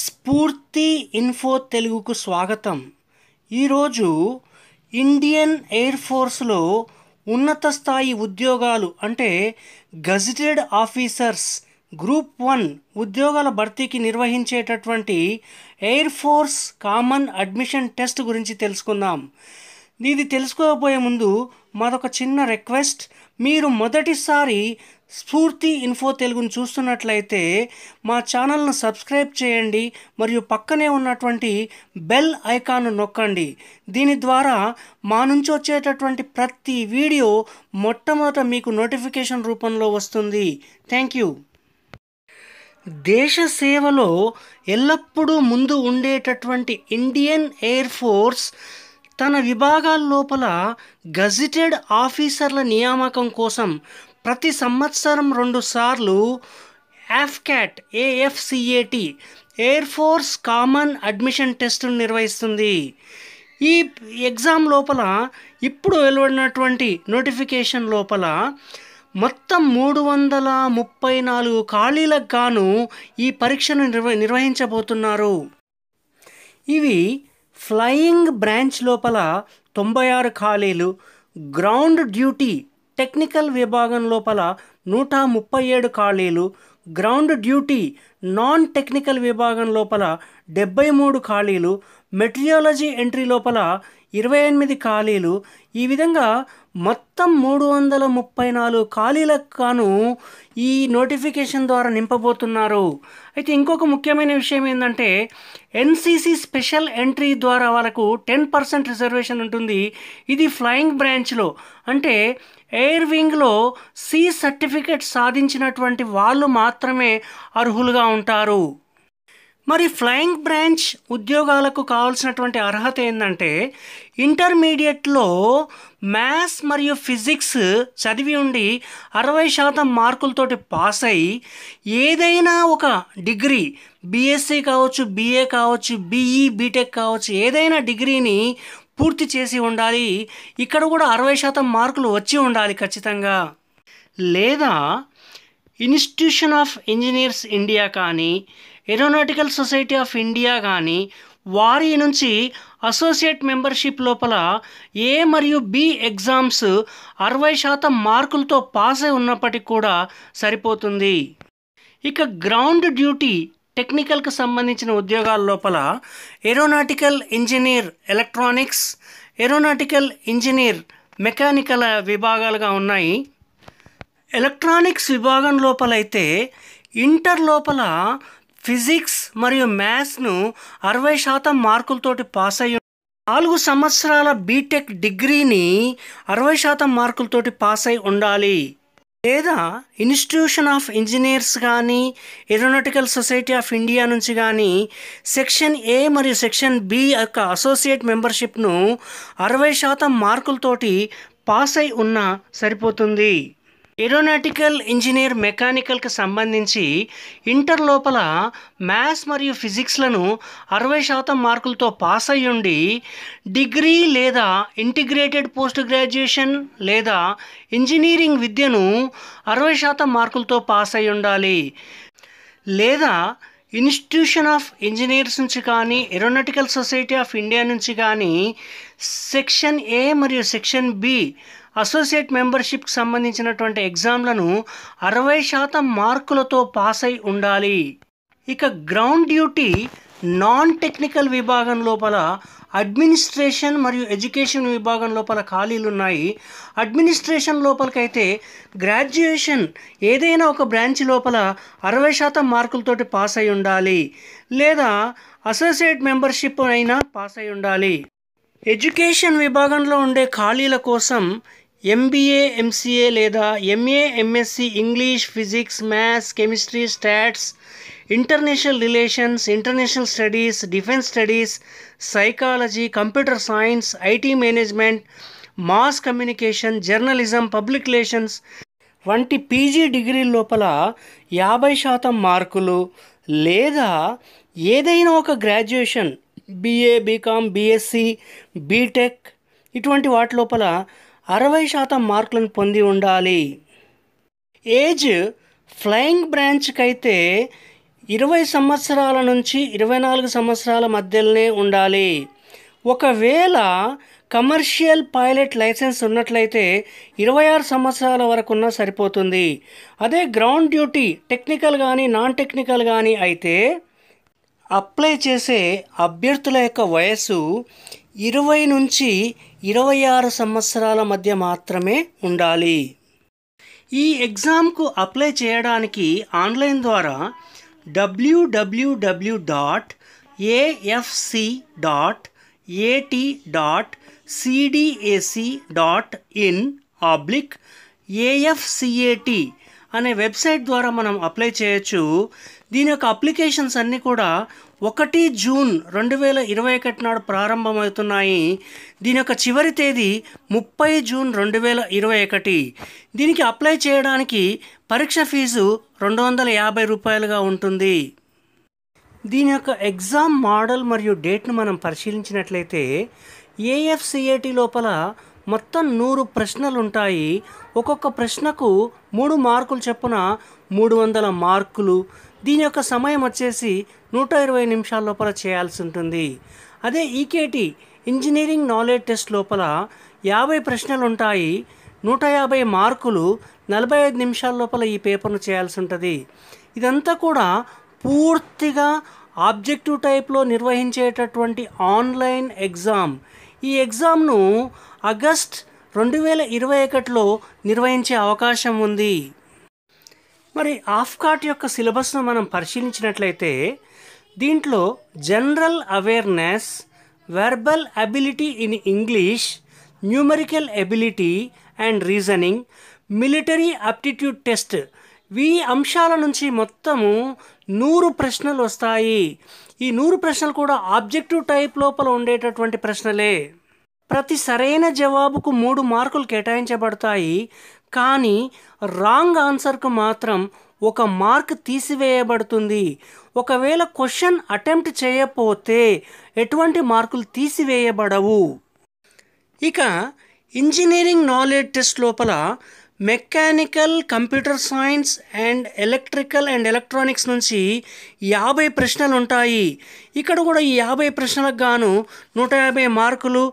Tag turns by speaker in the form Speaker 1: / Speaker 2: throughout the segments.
Speaker 1: స్ఫూర్తి ఇన్ఫో తెలుగుకు స్వాగతం ఈరోజు ఇండియన్ ఎయిర్ ఫోర్స్లో ఉన్నత స్థాయి ఉద్యోగాలు అంటే గజిటెడ్ ఆఫీసర్స్ గ్రూప్ వన్ ఉద్యోగాల భర్తీకి నిర్వహించేటటువంటి air force common admission test గురించి తెలుసుకుందాం ఇది తెలుసుకోబోయే ముందు మరొక చిన్న రిక్వెస్ట్ మీరు మొదటిసారి స్ఫూర్తి ఇన్ఫో తెలుగును చూస్తున్నట్లయితే మా ఛానల్ను సబ్స్క్రైబ్ చేయండి మరియు పక్కనే ఉన్నటువంటి బెల్ ఐకాన్ నొక్కండి దీని ద్వారా మా నుంచి వచ్చేటటువంటి ప్రతి వీడియో మొట్టమొదట మీకు నోటిఫికేషన్ రూపంలో వస్తుంది థ్యాంక్ యూ దేశ సేవలో ఎల్లప్పుడూ ముందు ఉండేటటువంటి ఇండియన్ ఎయిర్ ఫోర్స్ తన విభాగాల లోపల గజిటెడ్ ఆఫీసర్ల నియామకం కోసం ప్రతి సంవత్సరం రెండు సార్లు AFCAT AFCAT air force common admission టెస్ట్ను నిర్వహిస్తుంది ఈ ఎగ్జామ్ లోపల ఇప్పుడు వెలువడినటువంటి నోటిఫికేషన్ లోపల మొత్తం మూడు వందల ముప్పై నాలుగు ఖాళీలకు గాను ఈ పరీక్షను నిర్వ నిర్వహించబోతున్నారు ఇవి ఫ్లయింగ్ బ్రాంచ్ లోపల తొంభై ఆరు ఖాళీలు గ్రౌండ్ డ్యూటీ టెక్నికల్ విభాగం లోపల నూట ముప్పై ఏడు ఖాళీలు గ్రౌండ్ డ్యూటీ నాన్ టెక్నికల్ విభాగం లోపల డెబ్బై మూడు ఖాళీలు మెటీరియాలజీ ఎంట్రీ లోపల ఇరవై ఎనిమిది ఖాళీలు ఈ విధంగా మొత్తం మూడు వందల ముప్పై నాలుగు ఖాళీలకు కాను ఈ నోటిఫికేషన్ ద్వారా నింపబోతున్నారు అయితే ఇంకొక ముఖ్యమైన విషయం ఏంటంటే ఎన్సీసీ స్పెషల్ ఎంట్రీ ద్వారా వాళ్ళకు టెన్ పర్సెంట్ రిజర్వేషన్ ఉంటుంది ఇది ఫ్లయింగ్ బ్రాంచ్లో అంటే ఎయిర్ వింగ్లో సి సర్టిఫికేట్ సాధించినటువంటి వాళ్ళు మాత్రమే అర్హులుగా ఉంటారు మరి ఫ్లయింగ్ బ్రాంచ్ ఉద్యోగాలకు కావాల్సినటువంటి అర్హత ఏంటంటే ఇంటర్మీడియట్లో మ్యాథ్స్ మరియు ఫిజిక్స్ చదివి ఉండి అరవై శాతం మార్కులతోటి పాస్ అయ్యి ఏదైనా ఒక డిగ్రీ బీఎస్సీ కావచ్చు బీఏ కావచ్చు బీఈ బీటెక్ కావచ్చు ఏదైనా డిగ్రీని పూర్తి చేసి ఉండాలి ఇక్కడ కూడా అరవై శాతం మార్కులు వచ్చి ఉండాలి ఖచ్చితంగా లేదా ఇన్స్టిట్యూషన్ ఆఫ్ ఇంజనీర్స్ ఇండియా కానీ ఏరోనాటికల్ సొసైటీ ఆఫ్ ఇండియా కానీ వారి నుంచి అసోసియేట్ మెంబర్షిప్ లోపల ఏ మరియు బి ఎగ్జామ్స్ అరవై శాతం మార్కులతో పాస్ అయి ఉన్నప్పటికీ కూడా సరిపోతుంది ఇక గ్రౌండ్ డ్యూటీ టెక్నికల్కి సంబంధించిన ఉద్యోగాల లోపల aeronautical engineer electronics aeronautical engineer mechanical విభాగాలుగా ఉన్నాయి ఎలక్ట్రానిక్స్ విభాగం లోపలైతే ఇంటర్ లోపల ఫిజిక్స్ మరియు మ్యాథ్స్ను అరవై శాతం మార్కులతోటి పాస్ అయ్యి నాలుగు సంవత్సరాల బీటెక్ డిగ్రీని అరవై శాతం మార్కులతోటి పాస్ అయి ఉండాలి లేదా ఇన్స్టిట్యూషన్ ఆఫ్ ఇంజనీర్స్ కానీ ఏరోనాటికల్ సొసైటీ ఆఫ్ ఇండియా నుంచి కానీ సెక్షన్ ఏ మరియు సెక్షన్ బి యొక్క అసోసియేట్ మెంబర్షిప్ను అరవై శాతం మార్కులతోటి పాస్ అయి ఉన్నా సరిపోతుంది ఏరోనాటికల్ ఇంజనీర్ మెకానికల్కి సంబంధించి ఇంటర్ లోపల మ్యాథ్స్ మరియు ఫిజిక్స్లను అరవై శాతం మార్కులతో పాస్ అయ్యుండి డిగ్రీ లేదా ఇంటిగ్రేటెడ్ పోస్ట్ గ్రాడ్యుయేషన్ లేదా ఇంజనీరింగ్ విద్యను అరవై శాతం మార్కులతో పాస్ అయి ఉండాలి లేదా ఇన్స్టిట్యూషన్ ఆఫ్ ఇంజనీర్స్ నుంచి కానీ ఏరోనాటికల్ సొసైటీ ఆఫ్ ఇండియా నుంచి కానీ సెక్షన్ ఏ మరియు సెక్షన్ బి అసోసియేట్ మెంబర్షిప్కి సంబంధించినటువంటి ఎగ్జామ్లను అరవై శాతం మార్కులతో పాస్ అయి ఉండాలి ఇక గ్రౌండ్ డ్యూటీ నాన్ టెక్నికల్ విభాగం లోపల అడ్మినిస్ట్రేషన్ మరియు ఎడ్యుకేషన్ విభాగం లోపల ఖాళీలు ఉన్నాయి అడ్మినిస్ట్రేషన్ లోపలికైతే గ్రాడ్యుయేషన్ ఏదైనా ఒక బ్రాంచ్ లోపల అరవై శాతం మార్కులతోటి పాస్ అయి ఉండాలి లేదా అసోసియేట్ మెంబర్షిప్ అయినా పాస్ అయి ఉండాలి ఎడ్యుకేషన్ విభాగంలో ఉండే ఖాళీల కోసం ఎంబీఏ ఎంసీఏ లేదా MA MSc English physics maths chemistry stats international relations international studies defence studies psychology computer science IT management mass communication journalism public relations వంటి పీజీ డిగ్రీ లోపల యాభై శాతం మార్కులు లేదా ఏదైనా ఒక graduation BA BCom BSc BTech ఇటువంటి వాటి లోపల అరవై శాతం మార్కులను పొంది ఉండాలి ఏజ్ ఫ్లయింగ్ బ్రాంచ్కి అయితే ఇరవై సంవత్సరాల నుంచి ఇరవై నాలుగు సంవత్సరాల మధ్యలోనే ఉండాలి ఒకవేళ కమర్షియల్ పైలట్ లైసెన్స్ ఉన్నట్లయితే ఇరవై ఆరు సంవత్సరాల వరకున్నా సరిపోతుంది అదే గ్రౌండ్ డ్యూటీ టెక్నికల్ కానీ నాన్ టెక్నికల్ కానీ అయితే అప్లై చేసే అభ్యర్థుల యొక్క వయస్సు ఇరవై నుంచి ఇరవై ఆరు సంవత్సరాల మధ్య మాత్రమే ఉండాలి ఈ ఎగ్జామ్కు అప్లై చేయడానికి ఆన్లైన్ ద్వారా WWW dot AFC dot AT dot CDAC dot in oblique AFCAT అనే వెబ్సైట్ ద్వారా మనం అప్లై చేయొచ్చు దీని యొక్క అప్లికేషన్స్ అన్నీ కూడా ఒకటి జూన్ రెండు వేల ఇరవై ఒకటి నాడు ప్రారంభమవుతున్నాయి దీని యొక్క చివరి తేదీ ముప్పై జూన్ రెండు వేల ఇరవై ఒకటి దీనికి అప్లై చేయడానికి పరీక్ష ఫీజు రెండు వందల యాభై రూపాయలుగా ఉంటుంది దీని యొక్క ఎగ్జామ్ మోడల్ మరియు డేట్ను మనం పరిశీలించినట్లయితే ఏఎఫ్సిఏటి లోపల మొత్తం నూరు ప్రశ్నలు ఉంటాయి ఒక్కొక్క ప్రశ్నకు మూడు మార్కులు చెప్పున మూడు వందల మార్కులు దీని యొక్క సమయం వచ్చేసి నూట ఇరవై నిమిషాల లోపల చేయాల్సి ఉంటుంది అదే ఈకేటి ఇంజనీరింగ్ నాలెడ్జ్ టెస్ట్ లోపల యాభై ప్రశ్నలు ఉంటాయి నూట యాభై మార్కులు నలభై ఐదు నిమిషాల లోపల ఈ పేపర్ను చేయాల్సి ఉంటుంది ఇదంతా కూడా పూర్తిగా ఆబ్జెక్టివ్ టైప్లో నిర్వహించేటటువంటి ఆన్లైన్ ఎగ్జామ్ ఈ ఎగ్జామ్ను ఆగస్ట్ రెండు వేల ఇరవై ఒకటిలో నిర్వహించే అవకాశం ఉంది మరి ఆఫ్కాట్ యొక్క సిలబస్ను మనం పరిశీలించినట్లయితే దీంట్లో general awareness verbal ability in English numerical ability and reasoning military aptitude test ఈ అంశాల నుంచి మొత్తము నూరు ప్రశ్నలు వస్తాయి ఈ నూరు ప్రశ్నలు కూడా ఆబ్జెక్టివ్ టైప్ లోపల ఉండేటటువంటి ప్రశ్నలే ప్రతి సరైన జవాబుకు మూడు మార్కులు కేటాయించబడతాయి కానీ రాంగ్ ఆన్సర్కు మాత్రం ఒక మార్క్ తీసివేయబడుతుంది ఒకవేళ క్వశ్చన్ అటెంప్ట్ చేయకపోతే ఎటువంటి మార్కులు తీసివేయబడవు ఇక ఇంజనీరింగ్ నాలెడ్జ్ టెస్ట్ లోపల mechanical computer science and electrical and electronics నుంచి యాభై ప్రశ్నలు ఉంటాయి ఇక్కడ కూడా ఈ యాభై ప్రశ్నలకు గాను నూట యాభై మార్కులు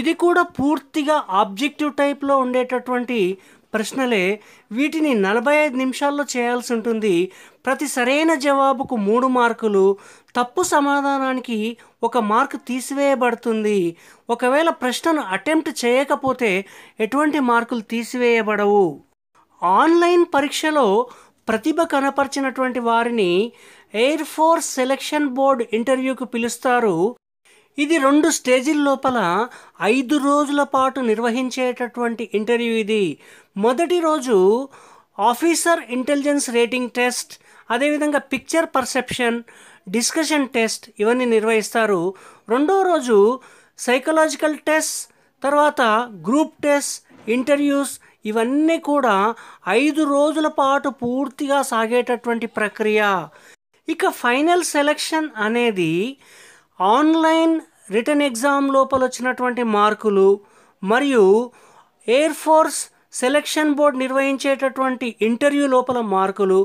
Speaker 1: ఇది కూడా పూర్తిగా ఆబ్జెక్టివ్ టైప్లో ఉండేటటువంటి ప్రశ్నలే వీటిని నలభై ఐదు నిమిషాల్లో చేయాల్సి ఉంటుంది ప్రతి సరైన జవాబుకు మూడు మార్కులు తప్పు సమాధానానికి ఒక మార్కు తీసివేయబడుతుంది ఒకవేళ ప్రశ్నను అటెంప్ట్ చేయకపోతే ఎటువంటి మార్కులు తీసివేయబడవు ఆన్లైన్ పరీక్షలో ప్రతిభ కనపరిచినటువంటి వారిని ఎయిర్ ఫోర్స్ సెలెక్షన్ బోర్డు ఇంటర్వ్యూకు పిలుస్తారు ఇది రెండు స్టేజీల లోపల ఐదు రోజుల పాటు నిర్వహించేటటువంటి ఇంటర్వ్యూ ఇది మొదటి రోజు ఆఫీసర్ ఇంటెలిజెన్స్ రేటింగ్ టెస్ట్ అదేవిధంగా పిక్చర్ పర్సెప్షన్ డిస్కషన్ టెస్ట్ ఇవన్నీ నిర్వహిస్తారు రెండో రోజు సైకలాజికల్ టెస్ట్ తర్వాత గ్రూప్ టెస్ట్ ఇంటర్వ్యూస్ ఇవన్నీ కూడా ఐదు రోజుల పాటు పూర్తిగా సాగేటటువంటి ప్రక్రియ ఇక ఫైనల్ సెలక్షన్ అనేది ఆన్లైన్ రిటర్న్ ఎగ్జామ్ లోపల వచ్చినటువంటి మార్కులు మరియు ఎయిర్ ఫోర్స్ సెలక్షన్ బోర్డ్ నిర్వహించేటటువంటి ఇంటర్వ్యూ లోపల మార్కులు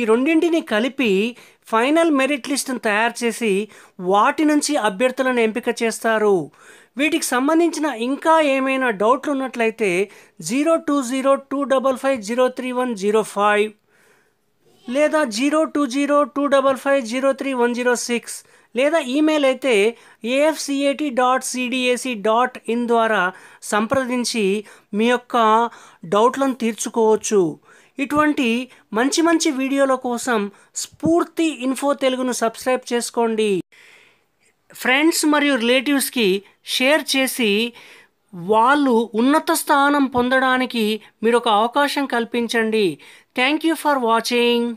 Speaker 1: ఈ రెండింటిని కలిపి ఫైనల్ మెరిట్ లిస్ట్ను తయారు చేసి వాటి నుంచి అభ్యర్థులను ఎంపిక చేస్తారు వీటికి సంబంధించిన ఇంకా ఏమైనా డౌట్లు ఉన్నట్లయితే zero two zero two double five zero three one zero five లేదా zero two zero two double five zero three one zero six లేదా ఈమెయిల్ అయితే AFCAT dot CDAC dot in ద్వారా సంప్రదించి మీ యొక్క డౌట్లను తీర్చుకోవచ్చు ఇటువంటి మంచి మంచి వీడియోల కోసం స్ఫూర్తి ఇన్ఫో తెలుగును సబ్స్క్రైబ్ చేసుకోండి ఫ్రెండ్స్ మరియు రిలేటివ్స్కి షేర్ చేసి వాళ్ళు ఉన్నత స్థానం పొందడానికి మీరు ఒక అవకాశం కల్పించండి థ్యాంక్ యూ ఫర్ వాచింగ్